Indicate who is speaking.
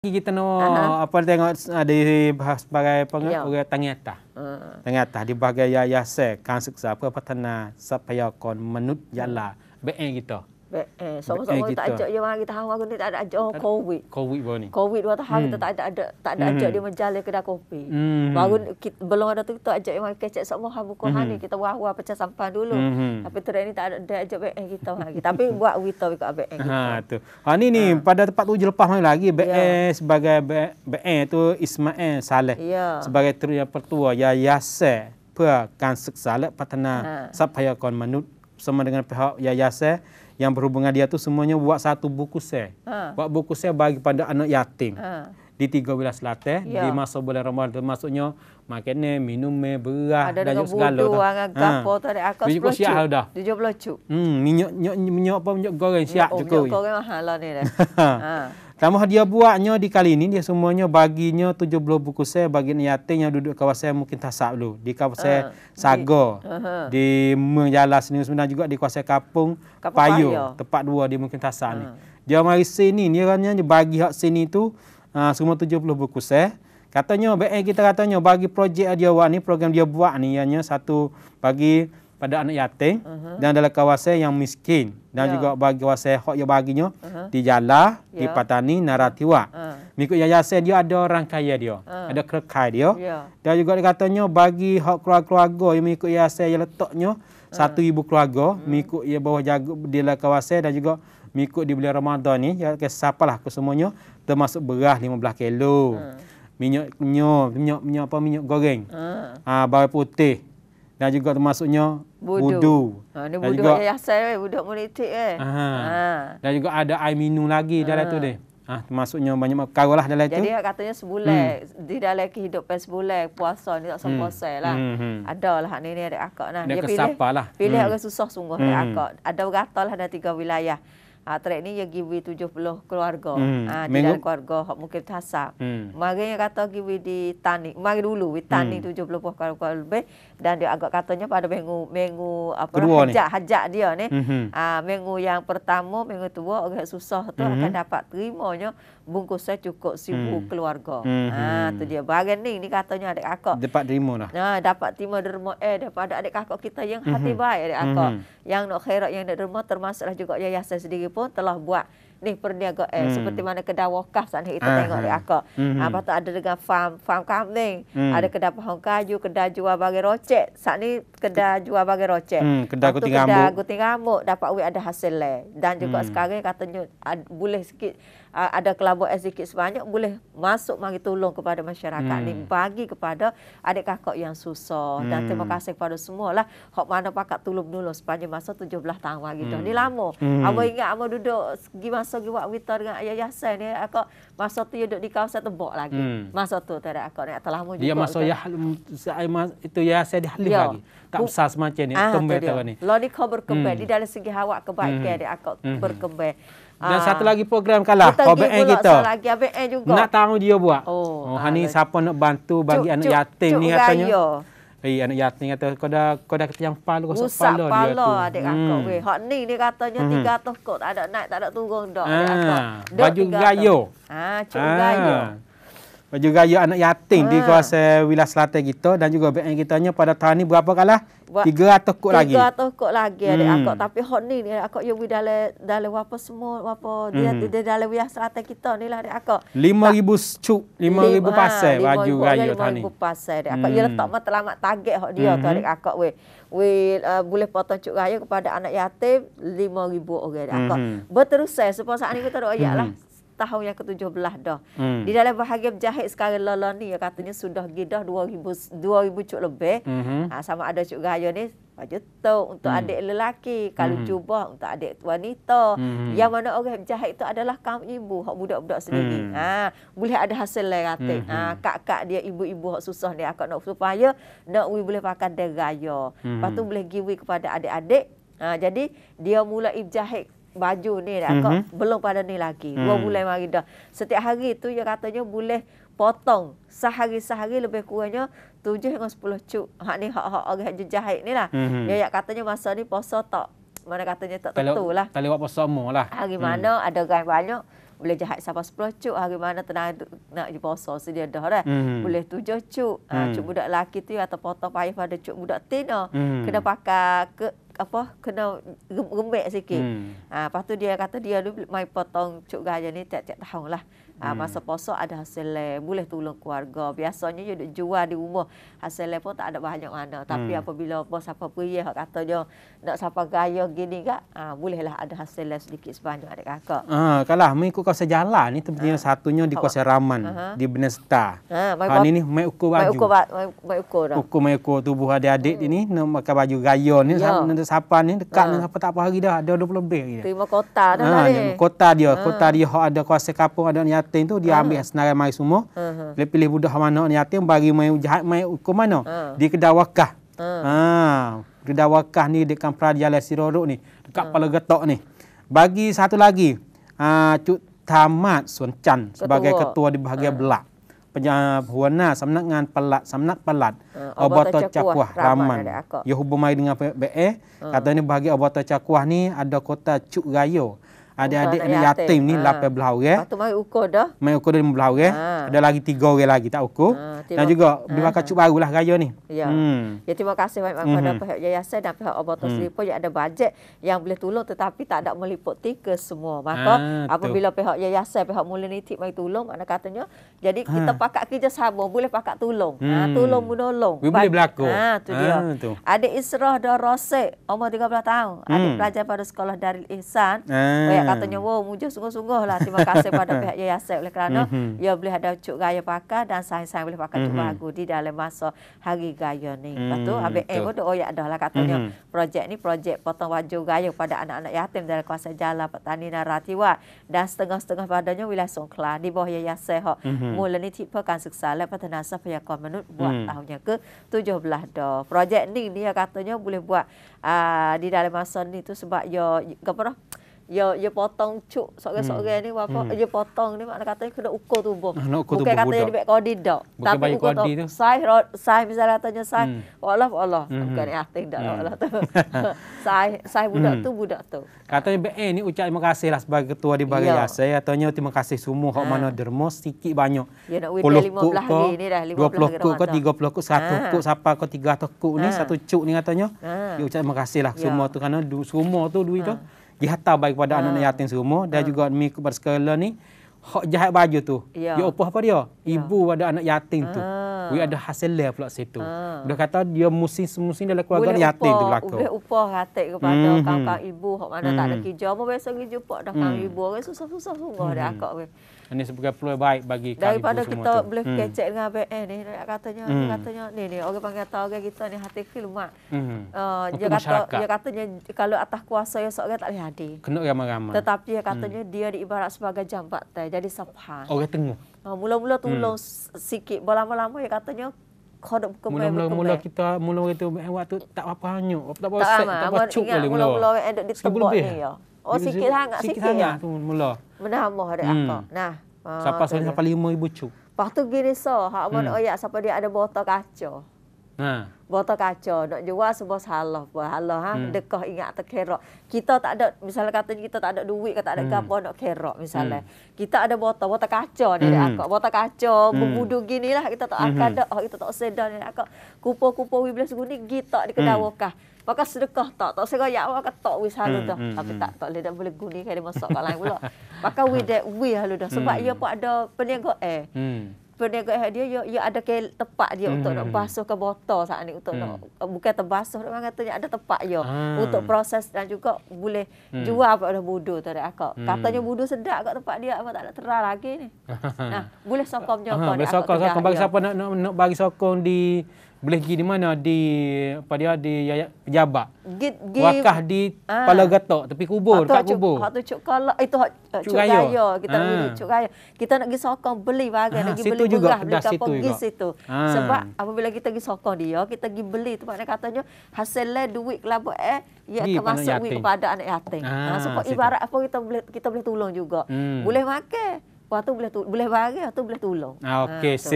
Speaker 1: kita nak uh-huh. apa tengok ada ah, bahas sebagai pengurus ya. tangi atas. Uh. Ah. Tangi atas di bahagian yayasan kan seksa apa apa tanah sapaya kon menut jala ah. BN kita. Gitu.
Speaker 2: Eh, sama-sama eh, kita. tak ajak dia orang hari tahu aku ni tak ada ajak oh, COVID.
Speaker 1: COVID baru ni. COVID dua tahun hmm. kita tak ada
Speaker 2: ada tak ada ajak hmm. dia menjalan kedai kopi. Hmm. Baru kita, belum ada tu kita ajak dia orang kecek semua hari buku hari hmm. kita wah-wah pecah sampah dulu. Hmm. Tapi terakhir ni tak ada dia ajak BN kita lagi. Tapi buat wito ikut BN kita.
Speaker 1: Ha tu. Ha ni ni ha. pada tempat tu je lepas mai lagi BN ya. sebagai BN tu Ismail Saleh. Ya. Sebagai tu pertua ya Yasir. Pakan seksalak patana ha. sapaya kon manut sama dengan pihak yayasan yang berhubungan dia tu semuanya buat satu buku sel. Ha. Buat buku sel bagi pada anak yatim. Ha. Di tiga wilayah selatan, ya. di masa bulan Ramadan, maksudnya makan minum beras ada dan juga segala. Ha. Ada dengan budu, dengan gapo, ha.
Speaker 2: ada akal 10 cuk. 70 cuk.
Speaker 1: Hmm, minyak, minyak, minyak apa, minyak goreng, siap cukup. Minyak
Speaker 2: goreng mahal lah ni dah. ha. ha.
Speaker 1: Selama dia buatnya di kali ini, dia semuanya baginya 70 buku saya bagi niatin yang duduk kawasan mungkin tasak dulu. Di kawasan uh, sago uh -huh. di Menjala Seniun Sembilan juga, di kawasan Kapung, Kapung Payu, tempat dua di mungkin tasak uh. ni. Ah. Dia mari sini, dia katanya bagi hak sini tu uh, semua 70 buku saya. Katanya, baik kita katanya bagi projek dia buat ni, program dia buat ni, ianya satu bagi pada anak yatim uh -huh. dan dalam kawasan yang miskin dan yeah. juga bagi kawasan hak yang baginya uh -huh. di jala yeah. di ya. patani naratiwa uh. mengikut yayasan dia ada orang kaya dia uh. ada kerekai dia yeah. dan juga katanya bagi hak keluarga-keluarga yang mengikut yayasan yang letaknya uh. satu ibu keluarga uh. mengikut ia bawah jaga di dalam kawasan dan juga mengikut di bulan Ramadan ni ya ke siapalah ke semuanya termasuk beras 15 kilo uh. minyak minyak minyak minyak apa minyak goreng uh. ha, bawang putih dan juga termasuknya Budu. Ha ni wudu ayah
Speaker 2: saya eh budak politik eh. Ha. ha.
Speaker 1: Dan juga ada air minum lagi ha. dalam tu deh. Ah, ha, maksudnya banyak perkara lah dalam Jadi, tu. Jadi katanya
Speaker 2: sebulan, hmm. di dalam kehidupan sebulan, puasa ni tak sama hmm. puasa lah. Hmm, hmm. Ada lah ni ni ada akak Nah, Dia, dia pilih, lah. pilih hmm. susah sungguh hmm. ada akak. Ada beratah lah ada tiga wilayah. Ha, track ni dia give 70 keluarga. Hmm. Ha, di Minggu? keluarga hak mungkin terhasap. Hmm. Mari yang kata give di tanik. Mari dulu di tanik hmm. 70 buah keluarga lebih. Dan dia agak katanya pada minggu, minggu apa Kedua hajak, ni. hajak dia ni. Hmm. Ha, minggu yang pertama, minggu tua agak susah tu hmm. akan dapat terimanya bungkus saya cukup sibuk hmm. keluarga. Hmm. Ha, dia. Bagian ni, ni katanya adik kakak.
Speaker 1: Dapat terima lah.
Speaker 2: Ha, dapat terima derma eh daripada adik kakak kita yang hati hmm. baik adik kakak. Hmm. Yang nak khairat yang nak derma termasuklah juga yayasan sendiri pun telah buat ni perniagaan eh, hmm. seperti mana kedai wakaf sana kita uh tengok di akak. Hmm. Apa ah, hmm. tu ada dengan farm farm kambing, hmm. ada kedai pohon kayu, kedai jual bagi rocek. Saat ni kedai jual bagi rocek. Hmm. Kedai guting rambut. Kedai guting rambut dapat uang ada hasil le. Dan juga hmm. sekarang katanya ah, boleh sikit ada kelabu sedikit sebanyak boleh masuk mari tolong kepada masyarakat hmm. ni bagi kepada adik kakak yang susah hmm. dan terima kasih kepada semua lah hok mana pakak tolong dulu sepanjang masa 17 tahun lagi gitu ni hmm. lama hmm. abah ingat abah duduk gi masa gi buat wita dengan ayah Yasin ni aku masa tu duduk di kawasan tebok lagi hmm. masa tu tak ada aku nak terlalu juga ya masa kan?
Speaker 1: Yahl, itu Yasin dihalih lagi tak besar semacam ni ah, tahun ni lo ni kau berkembang hmm. di dalam
Speaker 2: segi hawa kebaikan hmm. dia aku hmm. berkembang dan ha. satu lagi
Speaker 1: program kalah. Kita pergi pula kita. lagi.
Speaker 2: ABN juga. Nak
Speaker 1: tahu dia buat. Oh, oh ha, siapa nak bantu bagi cuk, anak cuk, yatim cuk ni katanya. Eh, anak yatim kata kau dah, kau dah kata yang palu. kau palu, palu dia adik hmm. akak. Hmm.
Speaker 2: Hak ni dia katanya hmm. 300 kot. Tak ada naik, tak ada turun dah.
Speaker 1: Ha. Baju gayo.
Speaker 2: Ha, cuk gayo
Speaker 1: juga ya anak yatim ha. di ah. kawasan wilayah selatan kita dan juga BN kita nya pada tahun ini berapa kalah? 300 kot lagi. 300
Speaker 2: kot lagi hmm. aku. Tapi hot ni ni yang yo dalam dalam apa semua apa dia hmm. dia dalam wilayah selatan kita ni lah adik akak.
Speaker 1: 5000 cuk, 5000 pasal ha, baju raya tahun ni. 5000
Speaker 2: pasal adik akak. Hmm. Ya letak mah target hot dia hmm. tu adik hmm. akak weh. We, uh, boleh potong cuk raya kepada anak yatim 5000 orang adik akak. Hmm. Berterusan sepanjang ni kita doa ya lah. Hmm tahun yang ke-17 dah. Hmm. Di dalam bahagian jahit sekarang lala ni ya katanya sudah gedah 2000 2000 cuk lebih. Mm-hmm. Ha, sama ada cuk gaya ni baju tok untuk hmm adik lelaki, kalau mm-hmm. jubah untuk adik wanita. hmm Yang mana orang jahit itu adalah kaum ibu, hak budak-budak sendiri. Mm-hmm. Ha, boleh ada hasil lain kata. hmm Ha, hmm. kakak dia ibu-ibu hak susah dia akak nak supaya nak we boleh pakai dia gaya. Mm-hmm. Lepas hmm. boleh give kepada adik-adik. Ha, jadi dia mula ibjahit baju ni dah mm-hmm. kau belum pada ni lagi. Mm. Dua hmm. bulan lagi dah. Setiap hari tu dia katanya boleh potong sehari-sehari lebih kurangnya 7 hingga 10 cuk. Hak ni hak-hak orang yang jahit ni lah. Mm-hmm. Dia katanya masa ni puasa tak mana katanya tak tentulah. lah.
Speaker 1: Tak lewat puasa lah. Hari mm. mana
Speaker 2: ada orang banyak boleh jahit sampai sepuluh cuk. Hari mana tenang tu, nak je puasa sedia dah dah. hmm Boleh tujuh cuk. Mm. cuk budak lelaki tu atau potong payah pada cuk budak tina. Mm. Kena pakai ke, apa kena gembek sikit. Hmm. Ha, lepas tu dia kata dia tu mai potong cuk gaya ni tiap-tiap tahun lah. Ha, hmm. masa poso ada hasil le, boleh tolong keluarga. Biasanya dia jual di rumah. Hasil le pun tak ada banyak mana. Tapi hmm. apabila bos apa pria yang kata dia nak siapa gaya gini kak, ha, bolehlah ada hasil le sedikit sebanyak ada kakak.
Speaker 1: Ha, kalau mengikut kawasan jalan ni tentunya ha. satunya di ha. kawasan Raman, uh-huh. di Benesta.
Speaker 2: Ha, ha, ini
Speaker 1: ni mai ukur baju. Mai ukur,
Speaker 2: mai, mai ukur,
Speaker 1: ukur, tubuh adik-adik hmm. ini, nak pakai baju gaya ni, yeah. Ya. Sapan ni dekat ha. Ah. dengan apa tak apa hari dah ada 20 lebih lagi dia.
Speaker 2: Terima kota dah ha, lah eh. Kota
Speaker 1: dia, ha. kota dia hak ada kuasa kapung ada yatim tu dia ha. ambil senarai mai semua. Ha. Dia pilih budak mana yatim bagi mai jahat main hukum mana. Ha. Dia kedah wakah. Ha. ha. Kedah wakah kan ni dekat Pradialah Sirorok ni dekat ha. Pala ni. Bagi satu lagi. Ha, Cuk Tamat Sun sebagai ketua, ketua di bahagian ha. belak. หัวหน้าสำนักงานปลัดสำนักปลัดอบตจักวะรามันยหุบมาดึงกับเบเอ๋ katanya bagi อบตจักวะนี้ ada kota Cukgayo Adik-adik ni yatim ni ha. 18 orang. Eh. Lepas tu ukur dah. Mari ukur dah 15 orang. Ha. Ada lagi 3 orang lagi tak ukur. Ha. Dan juga ha. beli makan cuk baru lah raya ni. Ya. Hmm.
Speaker 2: Ya terima kasih banyak mm-hmm. kepada mhm. pihak yayasan dan pihak obat hmm. pun yang ada bajet yang boleh tolong tetapi tak ada meliputi ke semua. Maka ha. apabila pihak yayasan pihak mula nitik mari tolong mana katanya jadi ha. kita pakat kerja sama boleh pakat tolong. Ha, hmm. Ha. tolong menolong. Bagi. boleh berlaku. Ha tu ah, dia. Adik Israh dah rosak, umur 13 tahun. Adik hmm. pelajar pada sekolah Darul Ihsan. Ha katanya hmm. wo mujur sungguh-sungguh lah terima kasih pada pihak yayasan oleh kerana mm-hmm. boleh ada cuk gaya pakai dan sayang-sayang boleh pakai mm-hmm. cuk bagu mhm. di dalam masa hari gaya ni mm-hmm. lepas tu eh pun oh ya dah lah katanya hmm projek ni projek potong baju gaya pada anak-anak yatim dari kuasa jalan petani naratiwa dan setengah-setengah padanya wilayah songkla di bawah yayasan mm-hmm. mula ni tipe kan seksa lah pertanian supaya komunut buat mm-hmm. tahunnya ke 17 dah projek ni ni katanya boleh buat uh, di dalam masa ni tu sebab yo gapo ya ya potong cuk sore-sore hmm. ni apa hmm. ya potong ni makna katanya kena ukur tubuh. Nah, ukur tubuh Bukan katanya dibek kodi dok. Tapi ukur kodi tu. Sai ro sai misalnya katanya sai. Hmm. Allah Allah. Hmm. Bukan ya ting dak hmm. hmm. Allah tu. sai sai budak hmm. tu budak tu.
Speaker 1: Katanya be eh, ni ucap terima kasih lah sebagai ketua di bagi ya. saya katanya terima kasih semua hak ha. Ah. mana dermo sikit banyak.
Speaker 2: Ya nak wit 15 lagi ni dah 15 lagi. 20 kok
Speaker 1: 30 kok 1 ah. kok siapa kok 3 kok ni ah. satu cuk ni katanya. Ya ucap terima kasih lah ya. semua tu kerana semua tu duit tu dihantar baik kepada ha. anak-anak yatim semua dan ah. juga demi kepada sekolah ni hak jahat baju tu ya. dia upah apa dia ya. ibu pada anak yatim ha. tu ah. Ha. We ah. ada hasil leh pula situ. Ha. Dia kata dia musim-musim dalam keluarga boleh yatim upah, tu berlaku. Boleh
Speaker 2: upah ratik kepada mm-hmm. kakak ibu. Hak mana mm-hmm. tak ada mhm. kerja pun biasa pergi jumpa dah mm. ibu. Orang susah-susah semua mm-hmm. dia mhm. akak.
Speaker 1: Ini sebagai peluang baik bagi kami semua. Daripada kita tu. boleh hmm. kecek
Speaker 2: dengan BN eh, ni, katanya, hmm. katanya ni ni orang panggil tahu orang kita ni hati kecil mak. Hmm. Uh, dia kata dia katanya kalau atas kuasa ya seorang tak boleh hadir.
Speaker 1: Kena ramai-ramai. Tetapi mhm. katanya
Speaker 2: hmm. dia diibarat sebagai jambat teh, jadi sepah. Orang tengok. Uh, mula-mula tolong hmm. sikit. Berlama-lama ya katanya kodok buka mula -mula, mula
Speaker 1: kita mula kita buat tu tak apa hanya. Tak apa set, tak ah, apa cuk boleh mula. Mula-mula ada di tempat ni ya.
Speaker 2: Oh sikit hangat sikit. Sikit ya? tu mula. Menambah ada hmm. apa. Nah. Uh, sampai sampai 5000 cuk. Pastu gini so, hak mun hmm. oyak sampai dia ada botol kaca. Ha. Botol kaca nak jual semua salah pun. Halah ha, hmm. dekah ingat tak kerok. Kita tak ada misalnya kata kita tak ada duit kata ada hmm. nak kerok misalnya. Hmm. Kita ada botol, botol kaca ni hmm. akak. Botol kaca hmm. berbudu gini lah kita tak akan hmm. dah. Oh, kita tak sedar ni akak. Kupo-kupo we belas guni kita di kedawakah. Hmm. Maka sedekah tak. Tak segera ya Allah kata wis halu hmm, dah. Hmm, Tapi hmm. tak, tak boleh, tak boleh guni kalau dia masuk kat lain pula. Maka we that we halu dah. Sebab hmm. ia pun ada peniaga eh. Hmm peniaga dia ya ya ada ke tempat dia hmm. untuk nak hmm. basuh ke botol saat ni untuk hmm. nak bukan terbasuh memang katanya ada tempat ya hmm. Ah. untuk proses dan juga boleh hmm. jual apa dah budu tu dak akak. Hmm. Katanya budu sedap kat tempat dia apa tak ada terang lagi ni. nah, boleh sokong jokong. Ha, boleh sokong sokong bagi siapa nak
Speaker 1: nak bagi sokong di boleh pergi di mana di apa dia di pejabat wakah di ah. Pala Gatok tepi kubur dekat kubur hak tu
Speaker 2: cuk kalau itu eh, hak eh, cuk raya kita ah. nak cuk raya kita nak pergi sokong beli barang ah, nak pergi beli juga, beli kapal situ pergi situ ah. sebab apabila kita pergi sokong dia kita pergi beli tu maknanya katanya hasil duit kelabu eh ya akan masuk duit kepada anak yatim ah, nah, sebab ibarat apa kita boleh kita boleh tolong juga hmm. boleh makan Waktu boleh tu, boleh bagi, atau boleh tolong. Ah, okay. Ah,